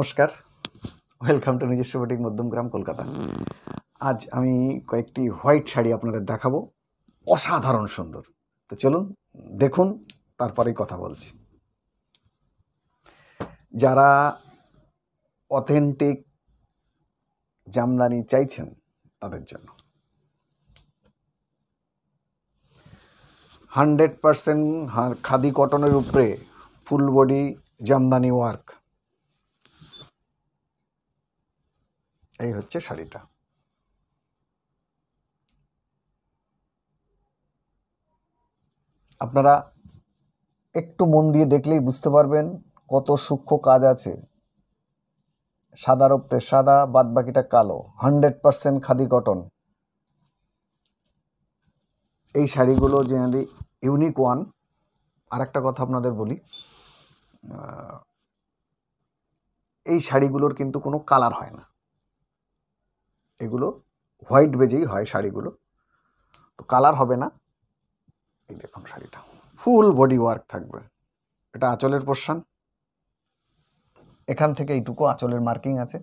নমস্কার welcome to নিজস্ব boutique Madhyamgram Kolkata আজ আমি কয়েকটি হোয়াইট শাড়ি আপনাদের দেখাবো অসাধারণ সুন্দর তো চলুন দেখুন তারপরেই কথা বলছি যারা অথেন্টিক জামদানি চাইছেন তাদের জন্য হান্ড্রেড পারসেন্ট খাদি কটনের উপরে ফুল বডি জামদানি ওয়ার্ক এই হচ্ছে শাড়িটা আপনারা একটু মন দিয়ে দেখলেই বুঝতে পারবেন কত সূক্ষ্ম কাজ আছে সাদার ওপরে সাদা বাদ বাকিটা কালো হান্ড্রেড পারসেন্ট খাদি কটন এই শাড়িগুলো যে ইউনিক ওয়ান আর একটা কথা আপনাদের বলি এই শাড়িগুলোর কিন্তু কোনো কালার হয় না এগুলো হোয়াইট বেজেই হয় শাড়িগুলো তো কালার হবে না এই দেখুন শাড়িটা ফুল বডি ওয়ার্ক থাকবে এটা আঁচলের পোর্শান এখান থেকে এইটুকু আঁচলের মার্কিং আছে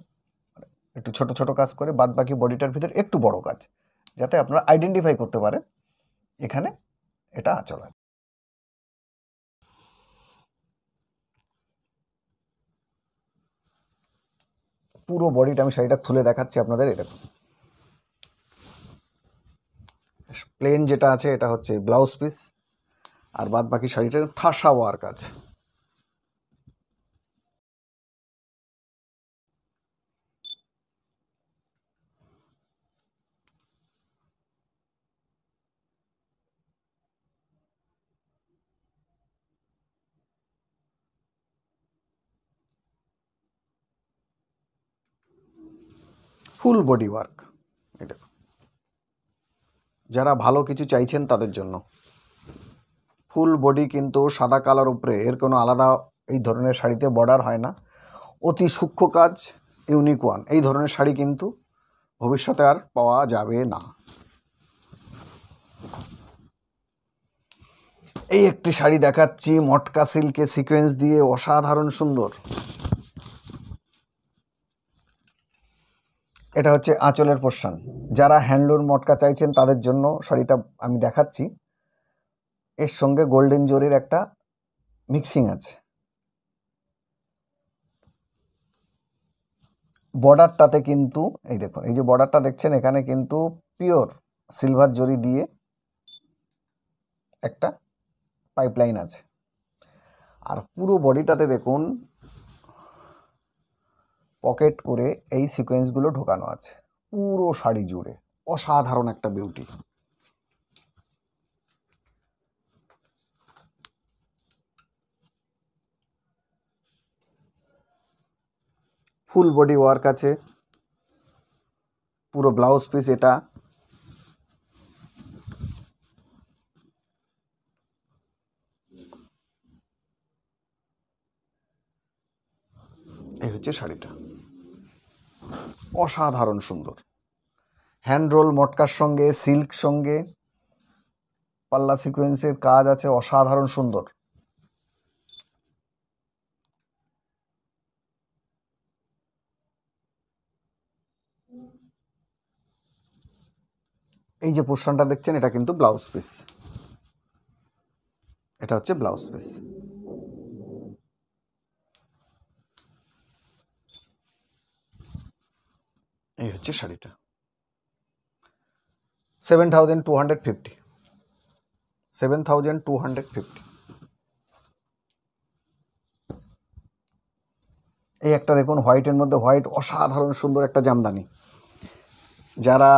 একটু ছোট ছোট কাজ করে বাদ বাকি বডিটার ভিতরে একটু বড় কাজ যাতে আপনারা আইডেন্টিফাই করতে পারেন এখানে এটা আঁচল আছে পুরো বডিটা আমি শাড়িটা খুলে দেখাচ্ছি আপনাদের এই দেখুন প্লেন যেটা আছে এটা হচ্ছে ব্লাউজ পিস আর বাদ বাকি শাড়িটা ঠাসা ওয়ার্ক আছে ফুল বডি ওয়ার্ক এই দেখো যারা ভালো কিছু চাইছেন তাদের জন্য ফুল বডি কিন্তু সাদা কালার উপরে এর কোনো আলাদা এই ধরনের শাড়িতে বর্ডার হয় না অতি সূক্ষ্ম কাজ ইউনিক ওয়ান এই ধরনের শাড়ি কিন্তু ভবিষ্যতে আর পাওয়া যাবে না এই একটি শাড়ি দেখাচ্ছি মটকা সিল্কে সিকোয়েন্স দিয়ে অসাধারণ সুন্দর এটা হচ্ছে আঁচলের পোর্শান যারা হ্যান্ডলুম মটকা চাইছেন তাদের জন্য শাড়িটা আমি দেখাচ্ছি এর সঙ্গে গোল্ডেন জরির একটা মিক্সিং আছে বর্ডারটাতে কিন্তু এই দেখুন এই যে বর্ডারটা দেখছেন এখানে কিন্তু পিওর সিলভার জরি দিয়ে একটা পাইপলাইন আছে আর পুরো বডিটাতে দেখুন পকেট করে এই সিকোয়েন্সগুলো ঢোকানো আছে পুরো শাড়ি জুড়ে অসাধারণ একটা বিউটি ফুল বডি ওয়ার্ক আছে পুরো ব্লাউজ পিস এটা এই হচ্ছে শাড়িটা অসাধারণ সুন্দর হ্যান্ড রোল মটকার সঙ্গে সিল্ক সঙ্গে পাল্লা সিকুয়েন্সের কাজ আছে অসাধারণ সুন্দর এই যে পোর্শনটা দেখছেন এটা কিন্তু ব্লাউজ পিস এটা হচ্ছে ব্লাউজ পিস এই হচ্ছে শাড়িটা seven thousand two hundred fifty seven thousand two hundred fifty এই একটা দেখুন হোয়াইটের মধ্যে হোয়াইট অসাধারণ সুন্দর একটা জামদানি যারা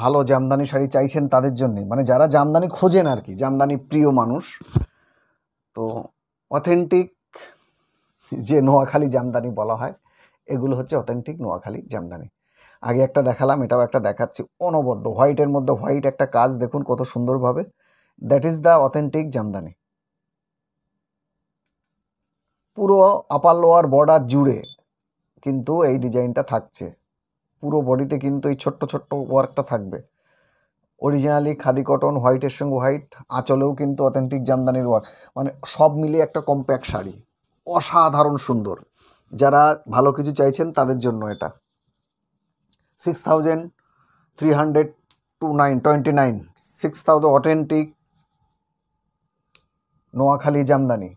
ভালো জামদানি শাড়ি চাইছেন তাদের জন্যে মানে যারা জামদানি খোঁজেন আর কি জামদানি প্রিয় মানুষ তো অথেন্টিক যে নোয়াখালী জামদানি বলা হয় এগুলো হচ্ছে অথেন্টিক নোয়াখালী জামদানি আগে একটা দেখালাম এটাও একটা দেখাচ্ছি অনবদ্য হোয়াইটের মধ্যে হোয়াইট একটা কাজ দেখুন কত সুন্দরভাবে that is the authentic jamdani পুরো আপার লোয়ার বর্ডার জুড়ে কিন্তু এই ডিজাইনটা থাকছে পুরো বডিতে কিন্তু এই ছোট্ট ছোট্ট ওয়ার্কটা থাকবে অরিজিনালি খাদি কটন হোয়াইটের সঙ্গে হোয়াইট আঁচলেও কিন্তু অথেন্টিক জামদানির ওয়ার্ক মানে সব মিলিয়ে একটা কম্প্যাক্ট শাড়ি অসাধারণ সুন্দর যারা ভালো কিছু চাইছেন তাদের জন্য এটা six thousand three hundred two nine twenty nine six thousand authentic Noakhali jamdani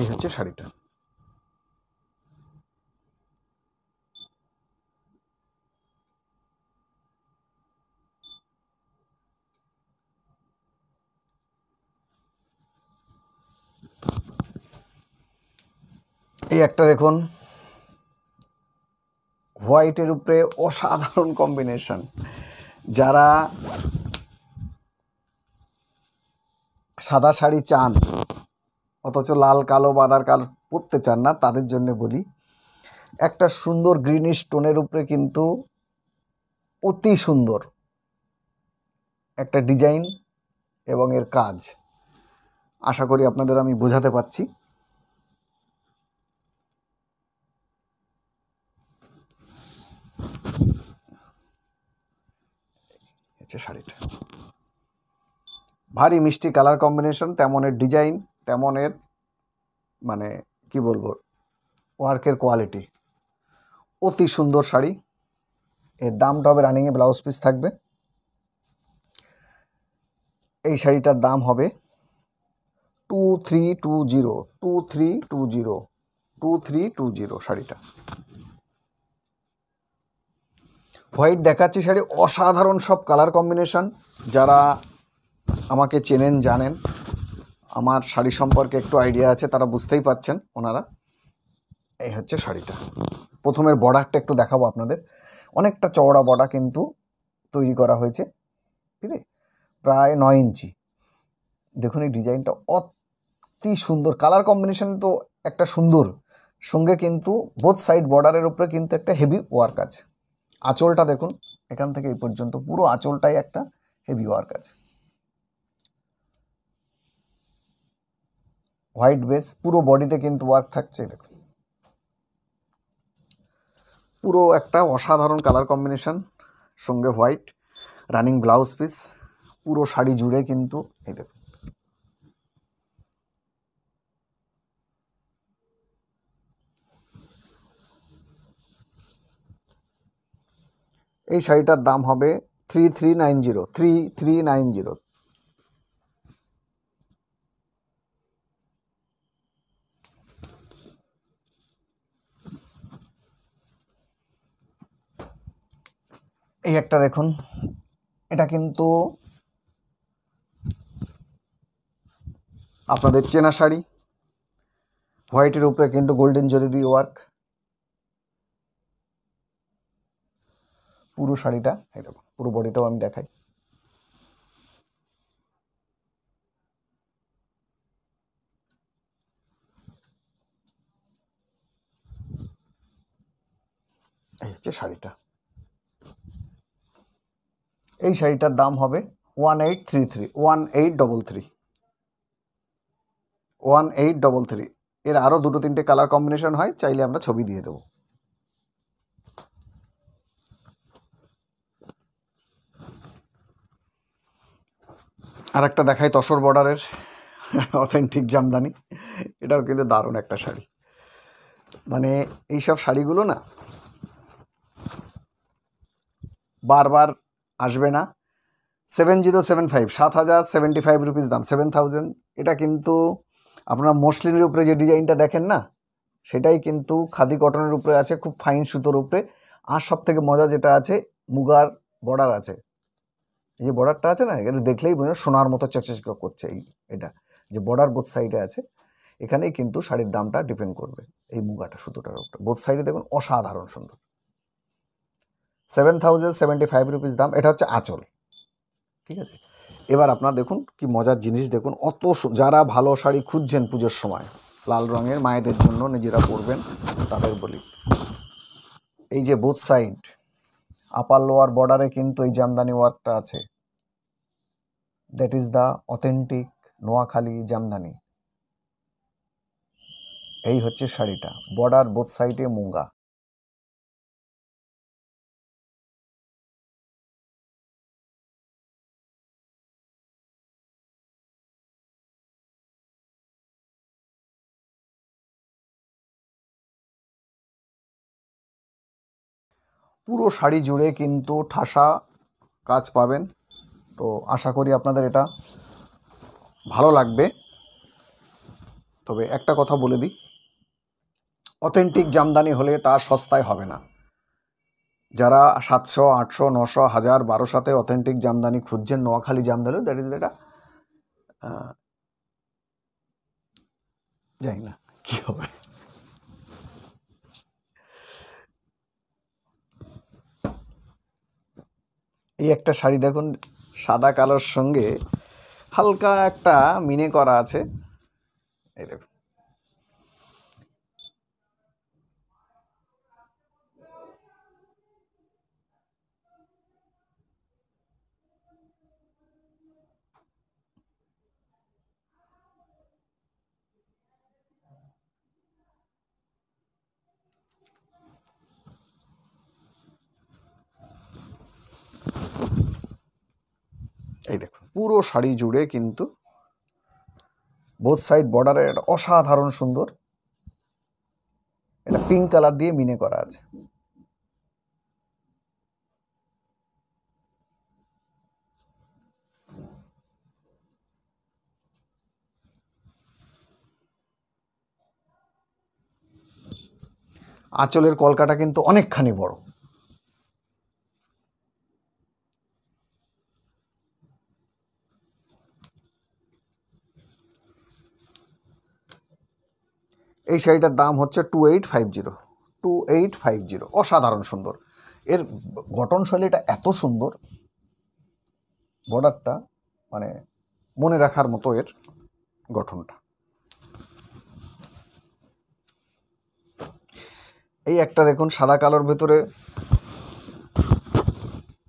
এই হচ্ছে শাড়িটা এই একটা দেখুন হোয়াইটের উপরে অসাধারণ কম্বিনেশন যারা সাদা শাড়ি চান অথচ লাল কালো বাদার কাল পরতে চান না তাদের জন্য বলি একটা সুন্দর গ্রিনিশ টোনের উপরে কিন্তু অতি সুন্দর একটা ডিজাইন এবং এর কাজ আশা করি আপনাদের আমি বোঝাতে পারছি যাচ্ছে শাড়িটা ভারী মিষ্টি কালার কম্বিনেশন তেমনের ডিজাইন তেমনের মানে কি বলবো ওয়ার্কের কোয়ালিটি অতি সুন্দর শাড়ি এর দামটা হবে রানিংয়ে ব্লাউজ পিস থাকবে এই শাড়িটার দাম হবে two three two zero two three two zero two three two zero শাড়িটা হোয়াইট দেখাচ্ছি শাড়ি অসাধারণ সব কালার কম্বিনেশন যারা আমাকে চেনেন জানেন আমার শাড়ি সম্পর্কে একটু আইডিয়া আছে তারা বুঝতেই পাচ্ছেন ওনারা এই হচ্ছে শাড়িটা প্রথমের বর্ডারটা একটু দেখাবো আপনাদের অনেকটা চওড়া বর্ডার কিন্তু তৈরি করা হয়েছে ঠিক প্রায় নয় ইঞ্চি দেখুন এই ডিজাইনটা অতি সুন্দর কালার কম্বিনেশন তো একটা সুন্দর সঙ্গে কিন্তু বোথ সাইড বর্ডারের উপরে কিন্তু একটা হেভি ওয়ার্ক আছে আঁচলটা দেখুন এখান থেকে এই পর্যন্ত পুরো আঁচলটাই একটা হেভি ওয়ার্ক আছে হোয়াইট বেস পুরো বডিতে কিন্তু ওয়ার্ক থাকছে দেখুন পুরো একটা অসাধারণ কালার কম্বিনেশান সঙ্গে হোয়াইট রানিং ব্লাউজ পিস পুরো শাড়ি জুড়ে কিন্তু এই দেখুন এই শাড়িটার দাম হবে three three nine zero three three nine zero এই একটা দেখুন এটা কিন্তু আপনাদের চেনা শাড়ি হোয়াইটের উপরে কিন্তু গোল্ডেন জরি দিয়ে ওয়ার্ক পুরো শাড়িটা এই দেখুন পুরো বডিটাও আমি দেখাই এই হচ্ছে শাড়িটা এই শাড়িটার দাম হবে one eight three three one eight double three one eight double three এর আরও দুটো তিনটে কালার কম্বিনেশন হয় চাইলে আমরা ছবি দিয়ে দেবো আর একটা দেখাই তসর বর্ডারের অথেন্টিক জামদানি এটাও কিন্তু দারুণ একটা শাড়ি মানে এইসব শাড়িগুলো না বারবার আসবে না সেভেন জিরো সেভেন ফাইভ সাত হাজার সেভেন্টি ফাইভ রুপিস দাম সেভেন থাউজেন্ড এটা কিন্তু আপনারা মসলিনের উপরে যে ডিজাইনটা দেখেন না সেটাই কিন্তু খাদি কটনের উপরে আছে খুব ফাইন সুতোর উপরে আর সব থেকে মজা যেটা আছে মুগার বর্ডার আছে এই যে বর্ডারটা আছে না এটা দেখলেই বোঝা সোনার মতো চকচক করছে এই এটা যে বর্ডার বোথ সাইডে আছে এখানেই কিন্তু শাড়ির দামটা ডিপেন্ড করবে এই মুগাটা সুতোটার উপরে বোথ সাইডে দেখুন অসাধারণ সুন্দর seven thousand seventy five rupees দাম এটা হচ্ছে আঁচল ঠিক আছে এবার আপনার দেখুন কি মজার জিনিস দেখুন অত যারা ভালো শাড়ি খুঁজছেন পুজোর সময় লাল রঙের মায়েদের জন্য নিজেরা পরবেন তাদের বলি এই যে বোথ সাইড আপার লোয়ার বর্ডারে কিন্তু এই জামদানি ওয়ার্কটা আছে that is the authentic Noakhali jamdani এই হচ্ছে শাড়িটা বর্ডার বোথ সাইডে মুঙ্গা পুরো শাড়ি জুড়ে কিন্তু ঠাসা কাজ পাবেন তো আশা করি আপনাদের এটা ভালো লাগবে তবে একটা কথা বলে দিই অথেন্টিক জামদানি হলে তা সস্তায় হবে না যারা সাতশো আটশো নশো হাজার বারো সাথে অথেন্টিক জামদানি খুঁজছেন নোয়াখালী জামদানি দ্যাট ইজ এটা জানি না কী হবে এই একটা শাড়ি দেখুন সাদা কালোর সঙ্গে হালকা একটা মিনে করা আছে এরকম এই দেখুন পুরো শাড়ি জুড়ে কিন্তু বোথ সাইড বর্ডারের অসাধারণ সুন্দর এটা পিঙ্ক কালার দিয়ে মিনে করা আছে আঁচলের কলকাটা কিন্তু অনেকখানি বড় এই শাড়িটার দাম হচ্ছে two eight five zero two eight five zero অসাধারণ সুন্দর এর গঠনশৈলীটা এত সুন্দর বর্ডারটা মানে মনে রাখার মতো এর গঠনটা এই একটা দেখুন সাদা কালোর ভেতরে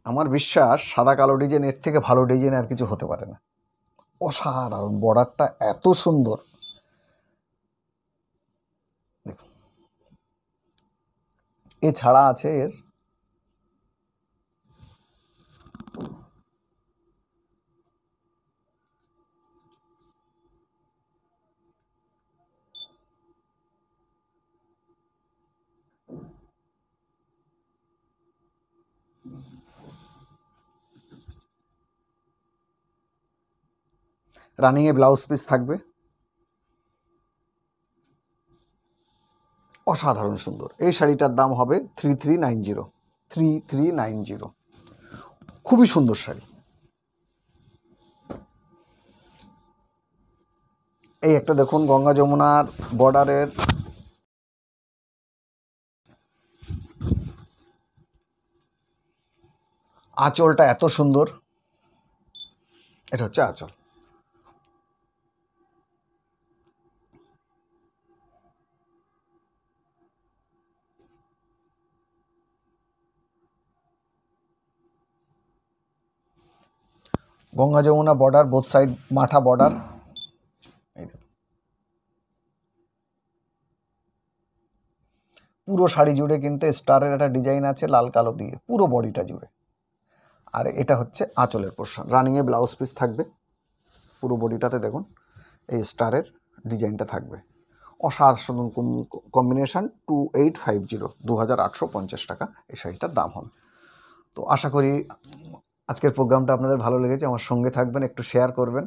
আমার বিশ্বাস সাদা কালো ডিজাইন এর থেকে ভালো ডিজাইন আর কিছু হতে পারে না অসাধারণ বর্ডারটা এত সুন্দর এছাড়া আছে এর রানিংয়ে ব্লাউজ পিস থাকবে অসাধারণ সুন্দর এই শাড়িটার দাম হবে three three nine zero three three nine zero খুবই সুন্দর শাড়ি এই একটা দেখুন গঙ্গা যমুনার বর্ডারের আঁচলটা এত সুন্দর এটা হচ্ছে আঁচল Ganga Jamuna border both side মাঠা বর্ডার এই পুরো শাড়ি জুড়ে কিন্তু স্টারের একটা ডিজাইন আছে লাল কালো দিয়ে পুরো বডিটা জুড়ে আর এটা হচ্ছে আঁচলের পোর্শন রানিংয়ে ব্লাউজ পিস থাকবে পুরো বডিটাতে দেখুন এই স্টারের ডিজাইনটা থাকবে অসাধারণ combination two eight five zero দু হাজার আটশো পঞ্চাশ টাকা এই শাড়িটার দাম হবে তো আশা করি আজকের প্রোগ্রামটা আপনাদের ভালো লেগেছে আমার সঙ্গে থাকবেন একটু শেয়ার করবেন